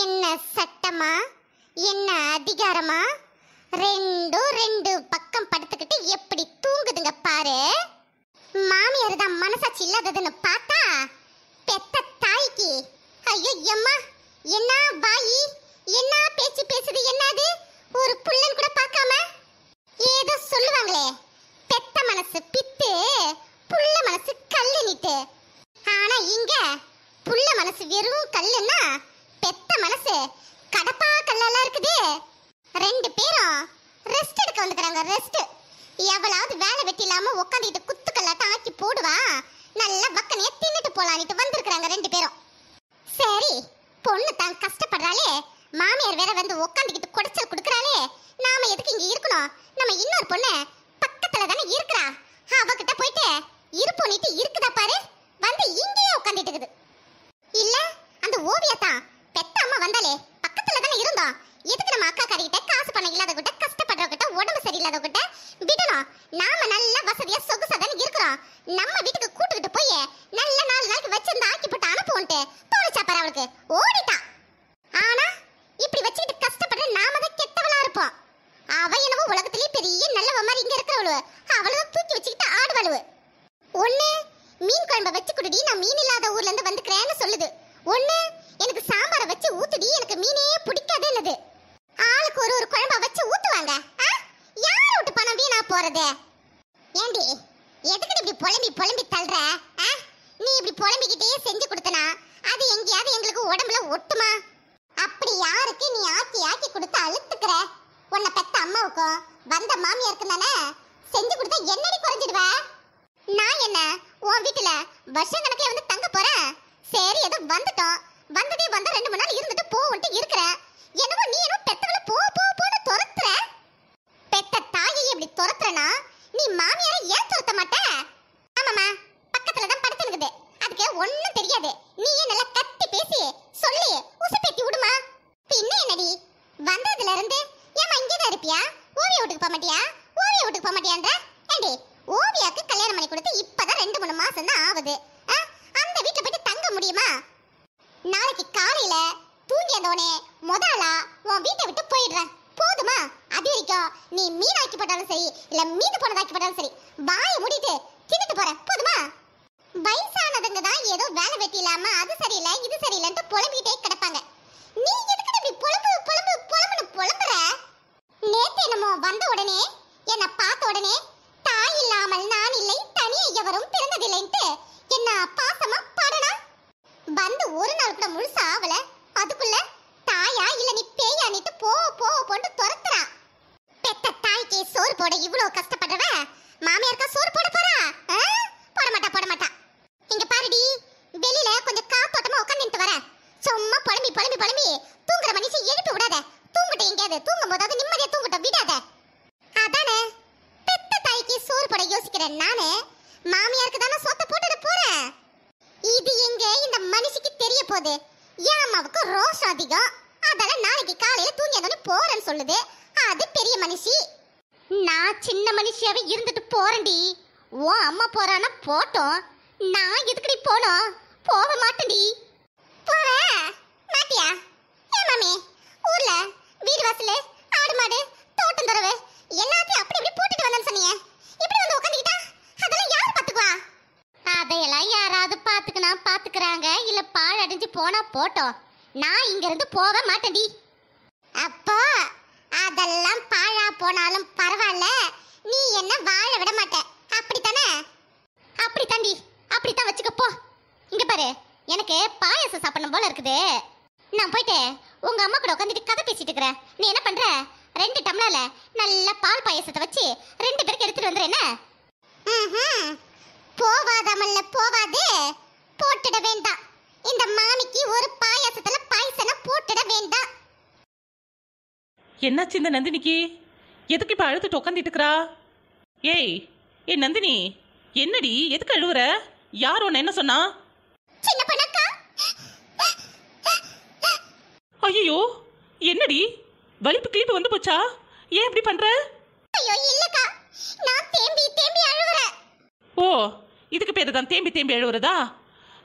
என்ன சட்டமா என்ன அதிகாரமா ரெண்டும் ரெண்டு பக்கம் படுத்துக்கிட்டு எப்படி தூங்குதுங்க பாரு மாமியார் தான் மனசாட்சி இல்லாததுன்னு பார்த்தா பெத்த தாய்க்கு ஐயோ எம்மா என்ன பாயி என்ன பேச்சு பேசுது என்னது ஒரு புள்ளன் கூட பார்க்காம நம்ம இன்னொரு பொண்ணு பக்கத்துல தானே இருக்கிறா அவகிட்ட போயிட்டு இருப்பு நீட்டு இருக்குதா பாரு வந்து இங்கேயே உட்காந்துட்டு இருக்குது இல்ல அந்த ஓவியா தான் பெத்த அம்மா வந்தாலே பக்கத்துல தானே இருந்தோம் எதுக்கு நம்ம அக்கா கறிக்கிட்ட காசு பண்ண இல்லாத கிட்ட கஷ்டப்படுறவகிட்ட உடம்பு சரியில்லாத கிட்ட விடணும் நாம நல்ல வசதியா சொகுசா தானே இருக்கிறோம் நம்ம வீட்டுக்கு நான் மீன் இல்லாத ஊர்ல இருந்து வந்துக்கிறேன்னு சொல்லுது ஒண்ணு எனக்கு சாம்பாரை வச்சு ஊத்துடி எனக்கு மீனே பிடிக்காதுன்னுது ஆளுக்கு ஒரு ஒரு குழம்ப வச்சு ஊத்துவாங்க யார் விட்டு பணம் வீணா போறது ஏண்டி எதுக்கு இப்படி புலம்பி புலம்பி தள்ளுற நீ இப்படி புலம்பிக்கிட்டே செஞ்சு கொடுத்தனா அது எங்கேயாவது எங்களுக்கு உடம்புல ஒட்டுமா அப்படி யாருக்கு நீ ஆக்கி ஆக்கி கொடுத்து அழுத்துக்கிற உன்னை பெத்த அம்மாவுக்கும் வந்த மாமியாருக்கும் தானே செஞ்சு கொடுத்தா என்னடி குறைஞ்சிடுவேன் நான் என்ன உன் வீட்டுல வருஷ கணக்குல வந்து தங்க போறேன் சரி ஏதோ வந்துட்டோம் வந்ததே வந்த ரெண்டு மணி நாள் இருந்துட்டு போவன்ட்டு இருக்கிற என்னவோ நீ என்னவோ பெத்தவள போ போ போன்னு துரத்துற பெத்த தாயை இப்படி துரத்துறனா நீ மாமியார ஏன் துரத்த மாட்ட ஆமாமா பக்கத்துல தான் படுத்து இருக்குது அதுக்கு ஒன்னும் தெரியாது நீயே நல்லா கத்தி பேசி சொல்லி உசுப்பேத்தி விடுமா பின்ன என்னடி வந்ததுல இருந்து ஏமா இங்கே தான் இருப்பியா ஓவிய வீட்டுக்கு போக மாட்டியா ஓவிய வீட்டுக்கு போக மாட்டியான்ற ஏண்டி ஓவியாக்கு கல்யாணம் பண்ணி கொடுத்து இப்பதான் ரெண்டு மூணு மாசம் தான் ஆகுது அந்த வீட்டுல போயிட்டு தங்க முடியுமா நாளைக்கு காலையில தூங்கி வந்தவனே முதலா உன் வீட்டை விட்டு போயிடுறேன் போதுமா அது வரைக்கும் நீ மீனாக்கி போட்டாலும் சரி இல்ல மீன் போனதாக்கி போட்டாலும் சரி வாய மூடிட்டு தின்னுட்டு போற போதுமா வயசானதுங்க தான் ஏதோ வேலை வெட்டி இல்லாம அது சரியில்லை இது சரியில்லைன்ட்டு புலம்பிட்டே முடியாது தூங்கும் போதாவது நிம்மதியா தூங்கட்டும் விடாத அதானே பெத்த தாய்க்கு சோறு போட யோசிக்கிறேன் நானே மாமியாருக்கு தானே சொத்தை போட்டுட போறேன் இது எங்க இந்த மனுஷிக்கு தெரிய போகுது என் அம்மாவுக்கு ரோஷம் அதிகம் அதால நாளைக்கு காலையில தூங்கியதோட போறேன்னு சொல்லுது அது பெரிய மனுஷி நான் சின்ன மனுஷியாவே இருந்துட்டு போறேன்டி ஓ அம்மா போறானா போட்டோம் நான் எதுக்குடி போனோம் போக மாட்டேன்டி போறேன் மாட்டியா ஏ மாமி ஊர்ல வீடு வாசல் ஆடு மாடு தோட்டம் தரவு எல்லாத்தையும் அப்படி இப்படி போட்டுட்டு வந்தேன்னு சொன்னீங்க இப்படி வந்து உட்காந்துக்கிட்டா அதெல்லாம் யார் பாத்துக்குவா அதையெல்லாம் யாராவது பாத்துக்கனா பாத்துக்கிறாங்க இல்ல பாழடைஞ்சு அடைஞ்சு போனா போட்டோம் நான் இங்க இருந்து போக மாட்டேன்டி அப்போ அதெல்லாம் பாழா போனாலும் பரவாயில்ல நீ என்ன வாழ விட மாட்ட அப்படித்தானே அப்படித்தான் தாண்டி அப்படித்தான் வச்சுக்கப்போ இங்க பாரு எனக்கு பாயசம் சாப்பிடணும் போல இருக்குது நான் போயிட்டு உங்க அம்மா கூட உட்காந்துட்டு கதை பேசிட்டு இருக்கிறேன் நீ என்ன பண்ற ரெண்டு டம்ளர்ல நல்ல பால் பாயசத்தை வச்சு ரெண்டு பேருக்கு எடுத்துட்டு வந்துரு என்ன போவாதமல்ல போவாதே போட்டுட வேண்டாம் இந்த மாமிக்கு ஒரு பாயாசத்துல பாயசன போட்டுட வேண்டாம் என்னாச்சு இந்த நந்தினிக்கு எதுக்கு இப்ப அழுத்துட்டு உட்காந்துட்டு இருக்கிறா ஏய் ஏ நந்தினி என்னடி எதுக்கு அழுவுற யார் உன்னை என்ன சொன்னா சின்ன ஐயோ என்னடி வலிப்பு கிளிப்பு வந்து போச்சா ஏன் இப்படி பண்ற ஐயோ இல்லக்கா நான் தேம்பி தேம்பி அழுகுறேன் ஓ இதுக்கு பேரு தான் தேம்பி தேம்பி அழுகுறதா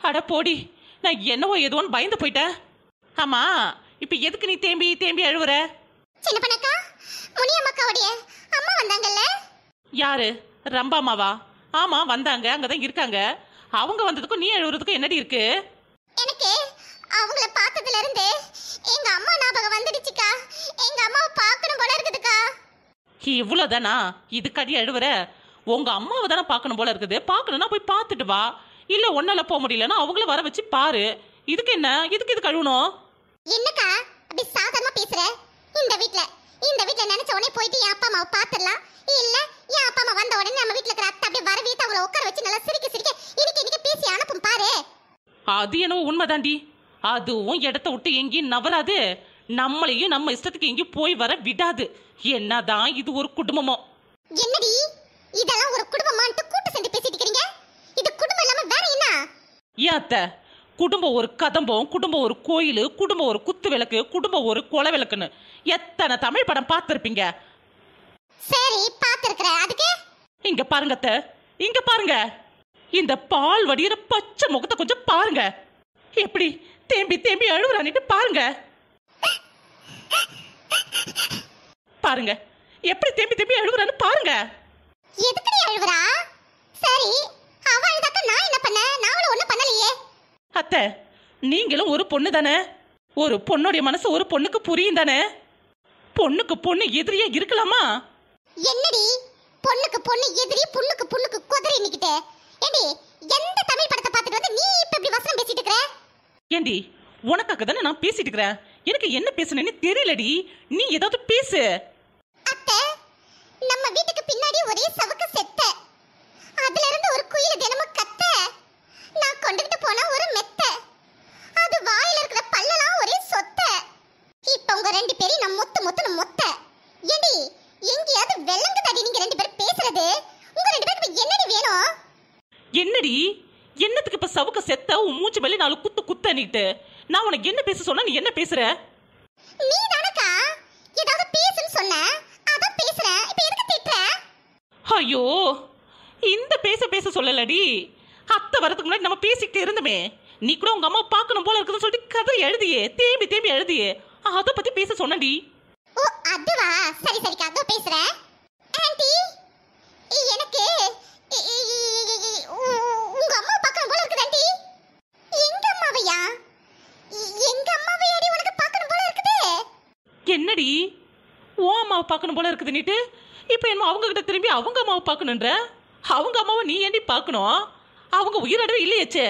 அட போடி நான் என்னவோ ஏதோன்னு பயந்து போயிட்டேன் ஆமா இப்போ எதுக்கு நீ தேம்பி தேம்பி அழுவுற சின்ன பண்ணக்கா முனியம்மாக்காவுடைய அம்மா வந்தாங்கல்ல யாரு அம்மாவா ஆமா வந்தாங்க அங்க தான் இருக்காங்க அவங்க வந்ததுக்கும் நீ அழுவுறதுக்கும் என்னடி இருக்கு எனக்கு அவங்கள பார்த்ததுல இருந்தே எங்க அம்மா ஞாபகம் வந்துடுச்சுக்கா எங்க அம்மாவை பார்க்கணும் போல இருக்குதுக்கா இவ்வளோதானா இதுக்காடி எழுவுற உங்க அம்மாவை தானே பார்க்கணும் போல இருக்குது பார்க்கணும்னா போய் பார்த்துட்டு வா இல்லை ஒன்னால போக முடியலன்னா அவங்கள வர வச்சு பாரு இதுக்கு என்ன இதுக்கு இது கழுவணும் என்னக்கா அப்படி சாதாரணமா பேசுற இந்த வீட்ல இந்த வீட்ல நினைச்ச உடனே போயிட்டு என் அப்பா அம்மாவை பார்த்துடலாம் இல்ல என் அப்பா அம்மா வந்த உடனே நம்ம வீட்ல இருக்கிற அத்தை அப்படியே வரவேத்து அவங்கள உட்கார வச்சு நல்லா சிரிக்க சிரிக்க இன்னைக்கு இன்னைக்கு பேசி அனுப்பும் பாரு அது என்னவோ உண்மைதாண்டி அதுவும் இடத்த விட்டு எங்கேயும் நவராது நம்மளையும் நம்ம இஷ்டத்துக்கு எங்கேயும் போய் வர விடாது என்னதான் இது ஒரு குடும்பமோ என்னடி இதெல்லாம் ஒரு குடும்பமான்ட்டு கூட்டு சேர்ந்து பேசிட்டு இது குடும்பம் இல்லாம வேற என்ன ஏத்த குடும்பம் ஒரு கதம்பம் குடும்பம் ஒரு கோயில் குடும்பம் ஒரு குத்து விளக்கு குடும்பம் ஒரு கொலை விளக்குன்னு எத்தனை தமிழ் படம் பார்த்துருப்பீங்க சரி பாத்துருக்குற அதுக்கு இங்க அத்த இங்க பாருங்க இந்த பால் வடிகிற பச்சை முகத்தை கொஞ்சம் பாருங்க எப்படி தேம்பி தேம்பி அழுவுறான்ட்டு பாருங்க பாருங்க எப்படி தேம்பி தேம்பி அழுகுறான்னு பாருங்க எதுக்கு அழுவுறா சரி அவ அழுதாக்க நான் என்ன பண்ண நான் ஒண்ணு பண்ணலையே அத்தை நீங்களும் ஒரு பொண்ணு தானே ஒரு பொண்ணுடைய மனசு ஒரு பொண்ணுக்கு புரியும் தானே பொண்ணுக்கு பொண்ணு எதிரியே இருக்கலாமா என்னடி பொண்ணுக்கு பொண்ணு எதிரி புண்ணுக்கு புண்ணுக்கு குதிரை நிக்கிட்டே ஏடி எந்த தமிழ் படத்தை பார்த்துட்டு வந்து நீ இப்ப இப்படி வசனம் பேசிட்டு இருக்கிற ஏண்டி உனக்காக தானே நான் பேசிட்டு இருக்கிறேன் எனக்கு என்ன பேசணும்னு தெரியலடி நீ ஏதாவது பேசு அத்தை நம்ம வீட்டுக்கு பின்னாடி ஒரே சவுக்கு செத்த அதுல இருந்து ஒரு குயில தினமும் கத்த நான் கொண்டுகிட்டு போனா ஒரு மெத்த அது வாயில இருக்கிற பல்லெல்லாம் ஒரே சொத்த இப்ப உங்க ரெண்டு பேரும் நான் முத்து முத்துன்னு மொத்த ஏண்டி எங்கேயாவது வெள்ளங்க தடி நீங்க ரெண்டு பேரும் பேசுறது உங்க ரெண்டு பேருக்கு என்னடி வேணும் என்னடி என்னத்துக்கு இப்ப சவுக்கு செத்த உன் மூச்சு பள்ளி நாலு குத்து பண்ணிட்டு நான் உனக்கு என்ன பேச சொன்னா நீ என்ன பேசுற நீ தானக்கா ஏதாவது பேசணும் சொன்ன அதான் பேசுற இப்போ எதுக்கு திட்ற ஐயோ இந்த பேச பேச சொல்லலடி அத்த வரதுக்கு முன்னாடி நம்ம பேசிக்கிட்டு இருந்தோமே நீ கூட உங்க அம்மா பார்க்கணும் போல இருக்குன்னு சொல்லிட்டு கதை எழுதியே தேம்பி தேம்பி எழுதியே அதை பத்தி பேச சொன்னடி ஓ அதுவா சரி சரிக்கா அதோ பேசுறேன் என்னடி ஓ அம்மாவை பார்க்கணும் போல இருக்குது நீட்டு இப்போ அவங்க அவங்கக்கிட்ட திரும்பி அவங்க அம்மாவை பார்க்கணுன்ற அவங்க அம்மாவை நீ ஏண்டி பார்க்கணும் அவங்க உயிரோடவே இல்லையேச்சே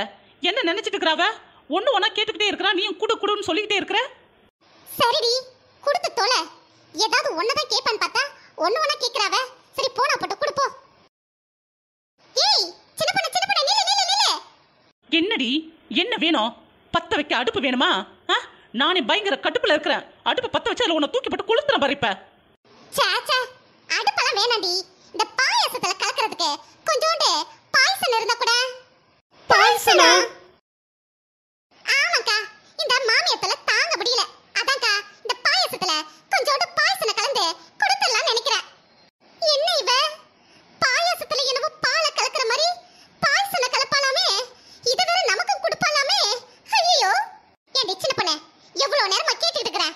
அத்தை என்ன நினைச்சிட்டு இருக்கிறாவ ஒன்னு ஒன்னா கேட்டுக்கிட்டே இருக்கிறா நீயும் குடு குடுன்னு சொல்லிக்கிட்டே இருக்கிற சரிடி கொடுத்து தொலை ஏதாவது ஒன்று தான் கேட்பான்னு பார்த்தா ஒன்று ஒன்றா கேட்குறாவ சரி போனா போட்டு கொடுப்போ ஏய் சின்ன பண்ண சின்ன பண்ண என்னடி என்ன வேணும் பத்த வைக்க அடுப்பு வேணுமா ஆ நானே பயங்கர கடுப்புல இருக்கிறேன் அடுப்பு பத்த வச்சு அதில் உன்னை தூக்கி போட்டு கொளுத்துறேன் பாரு இப்போ சே சே அடுப்பெல்லாம் வேணாண்டி இந்த பாயாசத்தில் கலக்கிறதுக்கு கொஞ்சோண்டு தானே ஆமாக்கா இந்த மாமியத்துல தாங்க முடியல அதான்க்கா இந்த பாயசத்துல கொஞ்சோண்டு பாயசன கலந்து கொடுத்துடலாம் நினைக்கிறேன் என்ன இவ பாயசத்துல என்னவோ பாலை கலக்கிற மாதிரி பாயசன கலப்பாலாமே இது வேற நமக்கு கொடுப்பாலாமே ஐயோ என் சின்ன பொண்ணு எவ்வளவு நேரமா கேட்டுட்டு இருக்கிறேன்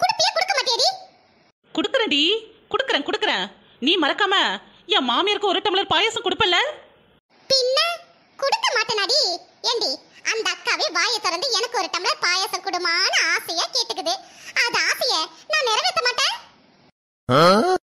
குடுப்பியே கொடுக்க மாட்டேடி குடுக்குறேன்டி குடுக்குறேன் குடுக்கறேன் நீ மறக்காம என் மாமியாருக்கு ஒரு டம்ளர் பாயசம் கொடுப்பல கொடுக்க மாட்டேனாடி ஏண்டி அந்த அக்காவே வாயை திறந்து எனக்கு ஒரு டம்ளர் பாயாசம் குடுமான ஆசையா கேட்டுக்குது அது ஆசைய நான் நிறைவேற்ற மாட்டேன்